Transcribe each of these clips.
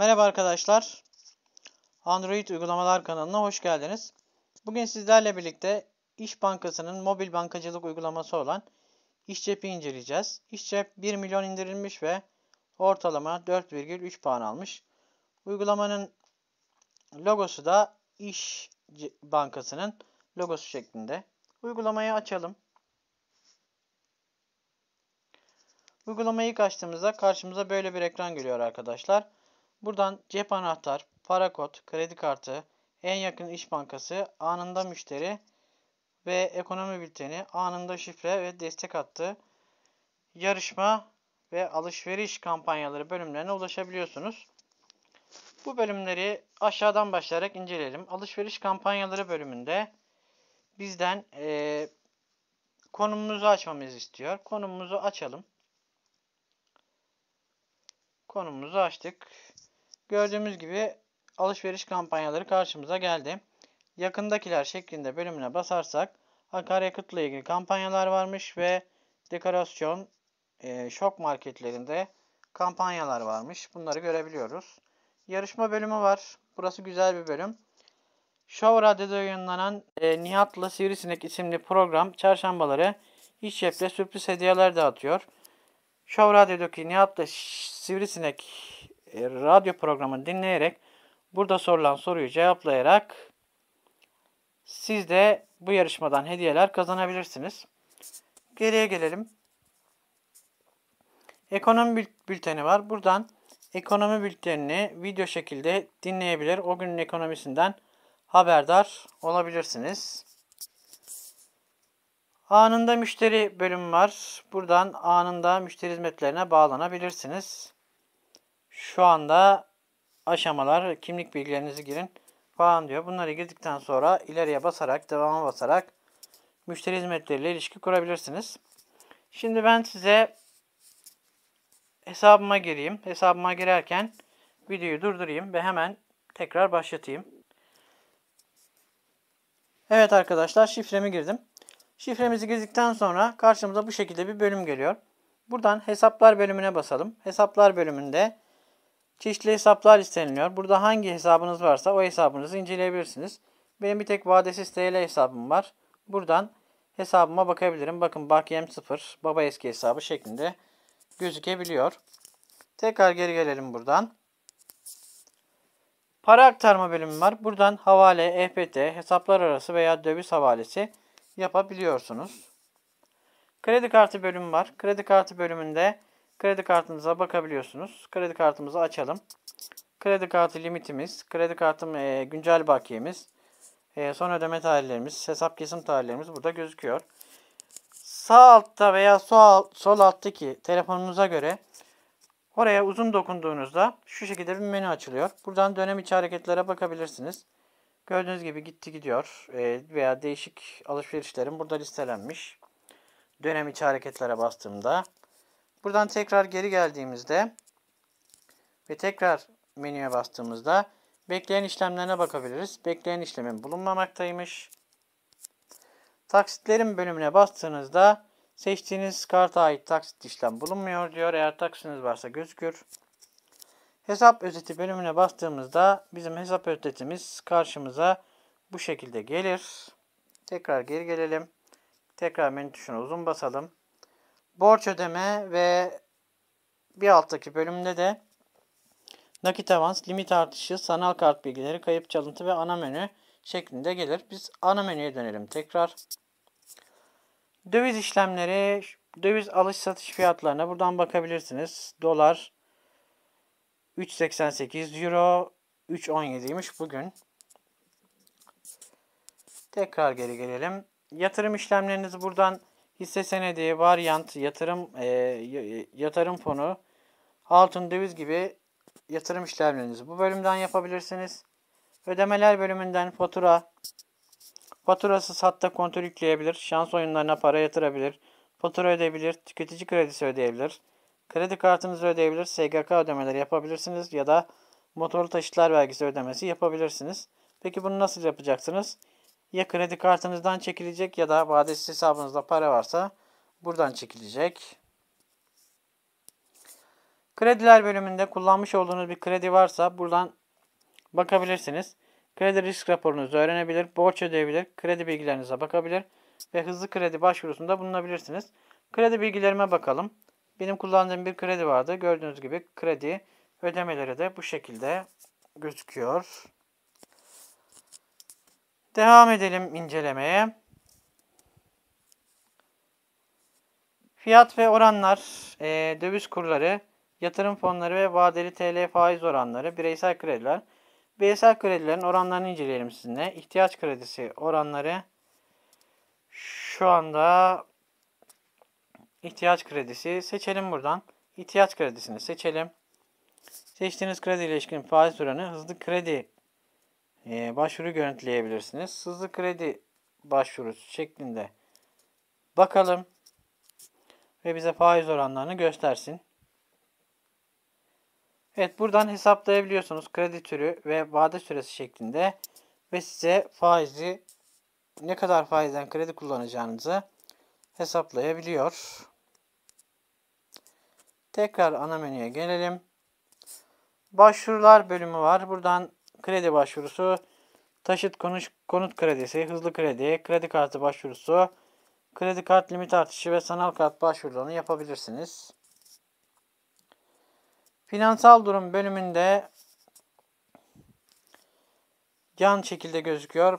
Merhaba arkadaşlar. Android uygulamalar kanalına hoş geldiniz. Bugün sizlerle birlikte İş Bankası'nın mobil bankacılık uygulaması olan İşcep'i inceleyeceğiz. İşcep 1 milyon indirilmiş ve ortalama 4,3 puan almış. Uygulamanın logosu da İş Bankası'nın logosu şeklinde. Uygulamayı açalım. Uygulamayı ilk açtığımızda karşımıza böyle bir ekran geliyor arkadaşlar. Buradan cep anahtar, para kod, kredi kartı, en yakın iş bankası, anında müşteri ve ekonomi bülteni, anında şifre ve destek hattı, yarışma ve alışveriş kampanyaları bölümlerine ulaşabiliyorsunuz. Bu bölümleri aşağıdan başlayarak inceleyelim. Alışveriş kampanyaları bölümünde bizden e, konumumuzu açmamızı istiyor. Konumumuzu açalım. Konumumuzu açtık. Gördüğümüz gibi alışveriş kampanyaları karşımıza geldi. Yakındakiler şeklinde bölümüne basarsak akaryakıtla ilgili kampanyalar varmış ve dekorasyon, e, şok marketlerinde kampanyalar varmış. Bunları görebiliyoruz. Yarışma bölümü var. Burası güzel bir bölüm. Show Radyo'da yayınlanan e, Nihat'la Sivrisinek isimli program çarşambaları iç cepte sürpriz hediyeler dağıtıyor. Show Radyo'daki Nihat'la Sivrisinek e, radyo programını dinleyerek burada sorulan soruyu cevaplayarak siz de bu yarışmadan hediyeler kazanabilirsiniz. Geriye gelelim. Ekonomi bülteni var. Buradan ekonomi bültenini video şekilde dinleyebilir. O günün ekonomisinden haberdar olabilirsiniz. Anında müşteri bölümü var. Buradan anında müşteri hizmetlerine bağlanabilirsiniz. Şu anda aşamalar kimlik bilgilerinizi girin falan diyor. Bunları girdikten sonra ileriye basarak, devama basarak müşteri hizmetleriyle ilişki kurabilirsiniz. Şimdi ben size hesabıma gireyim. Hesabıma girerken videoyu durdurayım ve hemen tekrar başlatayım. Evet arkadaşlar şifremi girdim. Şifremizi girdikten sonra karşımıza bu şekilde bir bölüm geliyor. Buradan hesaplar bölümüne basalım. Hesaplar bölümünde Çeşitli hesaplar isteniliyor. Burada hangi hesabınız varsa o hesabınızı inceleyebilirsiniz. Benim bir tek vadesiz TL hesabım var. Buradan hesabıma bakabilirim. Bakın Bakyem 0, baba eski hesabı şeklinde gözükebiliyor. Tekrar geri gelelim buradan. Para aktarma bölümü var. Buradan havale, EFT, hesaplar arası veya döviz havalesi yapabiliyorsunuz. Kredi kartı bölümü var. Kredi kartı bölümünde Kredi kartınıza bakabiliyorsunuz. Kredi kartımızı açalım. Kredi kartı limitimiz, kredi kartım e, güncel bakiyemiz, e, son ödeme tarihlerimiz, hesap kesim tarihlerimiz burada gözüküyor. Sağ altta veya sol, sol alttaki telefonunuza göre oraya uzun dokunduğunuzda şu şekilde bir menü açılıyor. Buradan dönem içi hareketlere bakabilirsiniz. Gördüğünüz gibi gitti gidiyor e, veya değişik alışverişlerim burada listelenmiş. Dönem içi hareketlere bastığımda Buradan tekrar geri geldiğimizde ve tekrar menüye bastığımızda bekleyen işlemlerine bakabiliriz. Bekleyen işlemin bulunmamaktaymış. Taksitlerin bölümüne bastığınızda seçtiğiniz karta ait taksit işlem bulunmuyor diyor. Eğer taksitiniz varsa gözükür. Hesap özeti bölümüne bastığımızda bizim hesap özetimiz karşımıza bu şekilde gelir. Tekrar geri gelelim. Tekrar menü tuşuna uzun basalım borç ödeme ve bir alttaki bölümde de nakit avans, limit artışı, sanal kart bilgileri, kayıp çalıntı ve ana menü şeklinde gelir. Biz ana menüye dönelim tekrar. Döviz işlemleri, döviz alış satış fiyatlarına buradan bakabilirsiniz. Dolar 3.88, Euro 317 3.17'ymiş bugün. Tekrar geri gelelim. Yatırım işlemlerinizi buradan hisse senedi, varyant, yatırım e, yatırım fonu, altın, döviz gibi yatırım işlemlerinizi bu bölümden yapabilirsiniz. Ödemeler bölümünden fatura, faturası satta kontrol yükleyebilir, şans oyunlarına para yatırabilir, fatura ödeyebilir, tüketici kredisi ödeyebilir, kredi kartınızı ödeyebilir, SGK ödemeleri yapabilirsiniz ya da motorlu taşıtlar vergisi ödemesi yapabilirsiniz. Peki bunu nasıl yapacaksınız? ya kredi kartınızdan çekilecek ya da vadesiz hesabınızda para varsa buradan çekilecek. Krediler bölümünde kullanmış olduğunuz bir kredi varsa buradan bakabilirsiniz. Kredi risk raporunuzu öğrenebilir, borç ödeyebilir, kredi bilgilerinize bakabilir ve hızlı kredi başvurusunda bulunabilirsiniz. Kredi bilgilerime bakalım. Benim kullandığım bir kredi vardı. Gördüğünüz gibi kredi ödemeleri de bu şekilde gözüküyor. Devam edelim incelemeye. Fiyat ve oranlar, e, döviz kurları, yatırım fonları ve vadeli TL faiz oranları, bireysel krediler. Bireysel kredilerin oranlarını inceleyelim sizinle. İhtiyaç kredisi oranları şu anda ihtiyaç kredisi seçelim buradan. İhtiyaç kredisini seçelim. Seçtiğiniz kredi ilişkin faiz oranı hızlı kredi ee, başvuru görüntüleyebilirsiniz. Hızlı kredi başvurusu şeklinde bakalım ve bize faiz oranlarını göstersin. Evet buradan hesaplayabiliyorsunuz kredi türü ve vade süresi şeklinde ve size faizi ne kadar faizden kredi kullanacağınızı hesaplayabiliyor. Tekrar ana menüye gelelim. Başvurular bölümü var. Buradan kredi başvurusu, taşıt konuş, konut kredisi, hızlı kredi, kredi kartı başvurusu, kredi kart limit artışı ve sanal kart başvurularını yapabilirsiniz. Finansal durum bölümünde yan şekilde gözüküyor.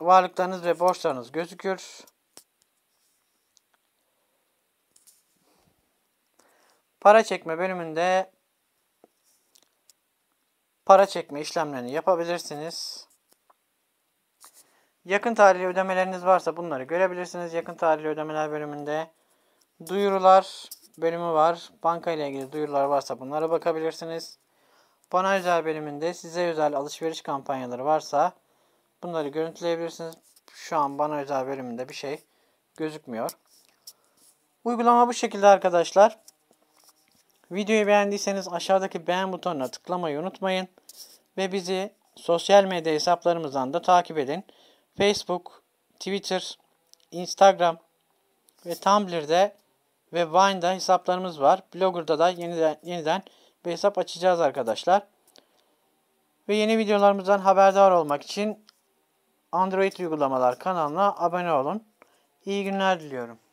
Varlıklarınız ve borçlarınız gözükür. Para çekme bölümünde para çekme işlemlerini yapabilirsiniz. Yakın tarihli ödemeleriniz varsa bunları görebilirsiniz. Yakın tarihli ödemeler bölümünde duyurular bölümü var. Banka ile ilgili duyurular varsa bunlara bakabilirsiniz. Bana özel bölümünde size özel alışveriş kampanyaları varsa bunları görüntüleyebilirsiniz. Şu an bana özel bölümünde bir şey gözükmüyor. Uygulama bu şekilde arkadaşlar. Videoyu beğendiyseniz aşağıdaki beğen butonuna tıklamayı unutmayın. Ve bizi sosyal medya hesaplarımızdan da takip edin. Facebook, Twitter, Instagram ve Tumblr'de ve Vine'da hesaplarımız var. Blogger'da da yeniden, yeniden bir hesap açacağız arkadaşlar. Ve yeni videolarımızdan haberdar olmak için Android uygulamalar kanalına abone olun. İyi günler diliyorum.